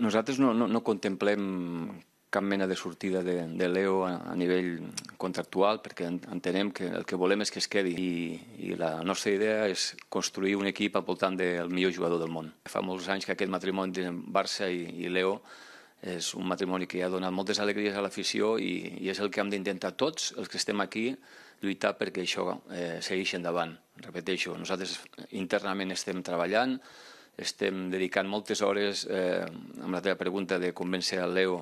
Nosaltres no, no, no contemplem cap mena de sortida de, de l'EO a, a nivell contractual perquè entenem que el que volem és que es quedi i, i la nostra idea és construir un equip al voltant del millor jugador del món. Fa molts anys que aquest matrimoni de Barça i, i l'EO és un matrimoni que ha donat moltes alegries a l'afició i, i és el que hem d'intentar tots, els que estem aquí, lluitar perquè això eh, segueixi endavant. Repeteixo, nosaltres internament estem treballant, estem dedicant moltes hores eh, amb la teva pregunta de convèncer el Leo